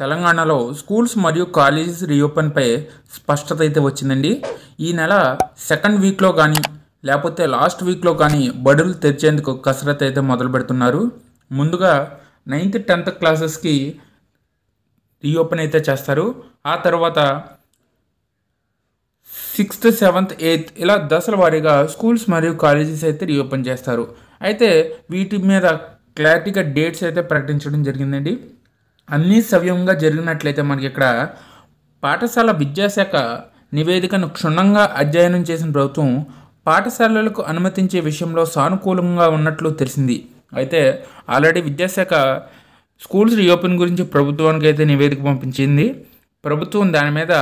తెలంగాణలో స్కూల్స్ మరియు కాలేజెస్ రీఓపెన్పై స్పష్టత అయితే వచ్చిందండి ఈ నెల సెకండ్ వీక్లో కానీ లేకపోతే లాస్ట్ వీక్లో కానీ బడులు తెరిచేందుకు కసరత్ అయితే మొదలు పెడుతున్నారు ముందుగా నైన్త్ టెన్త్ క్లాసెస్కి రీఓపెన్ అయితే చేస్తారు ఆ తర్వాత సిక్స్త్ సెవెంత్ ఎయిత్ ఇలా దశల వారీగా స్కూల్స్ మరియు కాలేజెస్ అయితే రీఓపెన్ చేస్తారు అయితే వీటి మీద క్లారిటీగా డేట్స్ అయితే ప్రకటించడం జరిగిందండి అన్నీ సవ్యంగా జరిగినట్లయితే మనకి ఇక్కడ పాఠశాల విద్యాశాఖ నివేదికను క్షుణ్ణంగా అధ్యయనం చేసిన ప్రభుత్వం పాఠశాలలకు అనుమతించే విషయంలో సానుకూలంగా ఉన్నట్లు తెలిసింది అయితే ఆల్రెడీ విద్యాశాఖ స్కూల్స్ రీఓపెన్ గురించి ప్రభుత్వానికి అయితే నివేదిక పంపించింది ప్రభుత్వం దాని మీద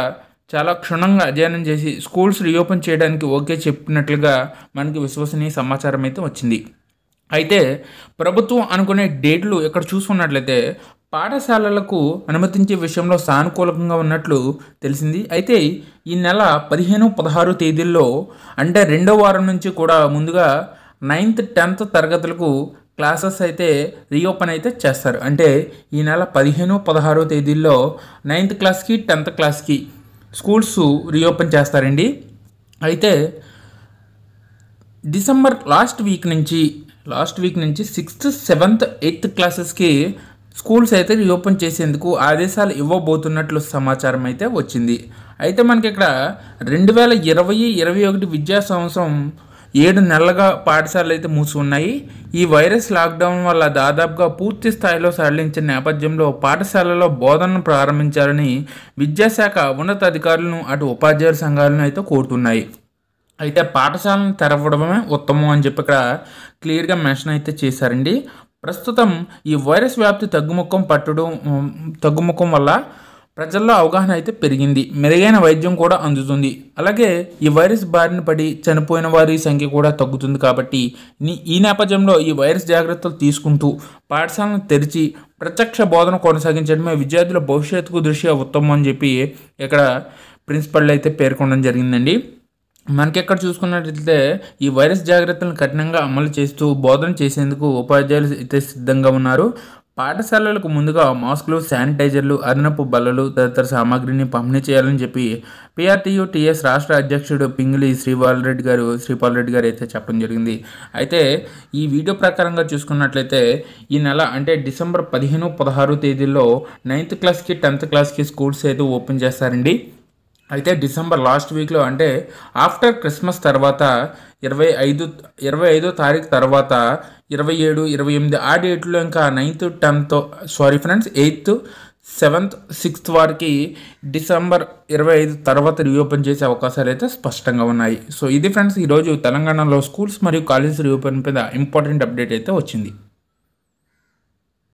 చాలా క్షుణ్ణంగా అధ్యయనం చేసి స్కూల్స్ రీఓపెన్ చేయడానికి ఓకే చెప్పినట్లుగా మనకి విశ్వసనీయ సమాచారం అయితే వచ్చింది అయితే ప్రభుత్వం అనుకునే డేట్లు ఇక్కడ చూసుకున్నట్లయితే పాఠశాలలకు అనుమతించే విషయంలో సానుకూలంగా ఉన్నట్లు తెలిసింది అయితే ఈ నెల పదిహేను పదహారు తేదీల్లో అంటే రెండో వారం నుంచి కూడా ముందుగా నైన్త్ టెన్త్ తరగతులకు క్లాసెస్ అయితే రీఓపెన్ అయితే చేస్తారు అంటే ఈ నెల పదిహేను పదహారు తేదీల్లో నైన్త్ క్లాస్కి టెన్త్ క్లాస్కి స్కూల్స్ రీఓపెన్ చేస్తారండి అయితే డిసెంబర్ లాస్ట్ వీక్ నుంచి లాస్ట్ వీక్ నుంచి సిక్స్త్ సెవెంత్ ఎయిత్ క్లాసెస్కి స్కూల్స్ అయితే రీఓపెన్ చేసేందుకు ఆదేశాలు ఇవ్వబోతున్నట్లు సమాచారం అయితే వచ్చింది అయితే మనకి ఇక్కడ రెండు వేల ఇరవై ఇరవై ఒకటి విద్యా సంవత్సరం ఏడు నెలలుగా పాఠశాలలు అయితే మూసి ఉన్నాయి ఈ వైరస్ లాక్డౌన్ వల్ల దాదాపుగా పూర్తి స్థాయిలో సడలించిన నేపథ్యంలో పాఠశాలలో బోధనను ప్రారంభించాలని విద్యాశాఖ ఉన్నతాధికారులను అటు ఉపాధ్యాయుల సంఘాలను అయితే కోరుతున్నాయి అయితే పాఠశాలను తెరవడమే ఉత్తమం అని చెప్పి ఇక్కడ క్లియర్గా మెన్షన్ అయితే చేశారండి ప్రస్తుతం ఈ వైరస్ వ్యాప్తి తగ్గుముఖం పట్టడం తగ్గుముఖం వల్ల ప్రజల్లో అవగాహన అయితే పెరిగింది మెరుగైన వైద్యం కూడా అందుతుంది అలాగే ఈ వైరస్ బారిన పడి చనిపోయిన వారి సంఖ్య కూడా తగ్గుతుంది కాబట్టి ఈ నేపథ్యంలో ఈ వైరస్ జాగ్రత్తలు తీసుకుంటూ పాఠశాలను తెరిచి ప్రత్యక్ష బోధన కొనసాగించడమే విద్యార్థుల భవిష్యత్తుకు దృష్ట్యా ఉత్తమం అని చెప్పి ఇక్కడ ప్రిన్సిపల్ అయితే పేర్కొనడం జరిగిందండి మనకి ఎక్కడ చూసుకున్నట్లయితే ఈ వైరస్ జాగ్రత్తలను కఠినంగా అమలు చేస్తూ బోధన చేసేందుకు ఉపాధ్యాయులు అయితే సిద్ధంగా ఉన్నారు పాఠశాలలకు ముందుగా మాస్కులు శానిటైజర్లు అదనపు బల్లలు తదితర సామాగ్రిని పంపిణీ చేయాలని చెప్పి పిఆర్టీయు రాష్ట్ర అధ్యక్షుడు పింగిలి శ్రీపాల్ గారు శ్రీపాల్ రెడ్డి గారు అయితే చెప్పడం జరిగింది అయితే ఈ వీడియో ప్రకారంగా చూసుకున్నట్లయితే ఈ నెల అంటే డిసెంబర్ పదిహేను పదహారు తేదీల్లో నైన్త్ క్లాస్కి టెన్త్ క్లాస్కి స్కూల్స్ అయితే ఓపెన్ చేస్తారండి అయితే డిసెంబర్ లాస్ట్ వీక్లో అంటే ఆఫ్టర్ క్రిస్మస్ తర్వాత ఇరవై ఐదు ఇరవై ఐదో తారీఖు తర్వాత ఇరవై ఏడు ఇరవై ఎనిమిది ఆ డేట్లో ఇంకా ninth tenth sorry friends eighth seventh sixth వారికి డిసెంబర్ ఇరవై ఐదు తర్వాత రీఓపెన్ చేసే అవకాశాలు అయితే స్పష్టంగా ఉన్నాయి సో ఇది ఫ్రెండ్స్ ఈరోజు తెలంగాణలో స్కూల్స్ మరియు కాలేజెస్ రీఓపెన్ మీద ఇంపార్టెంట్ అప్డేట్ అయితే వచ్చింది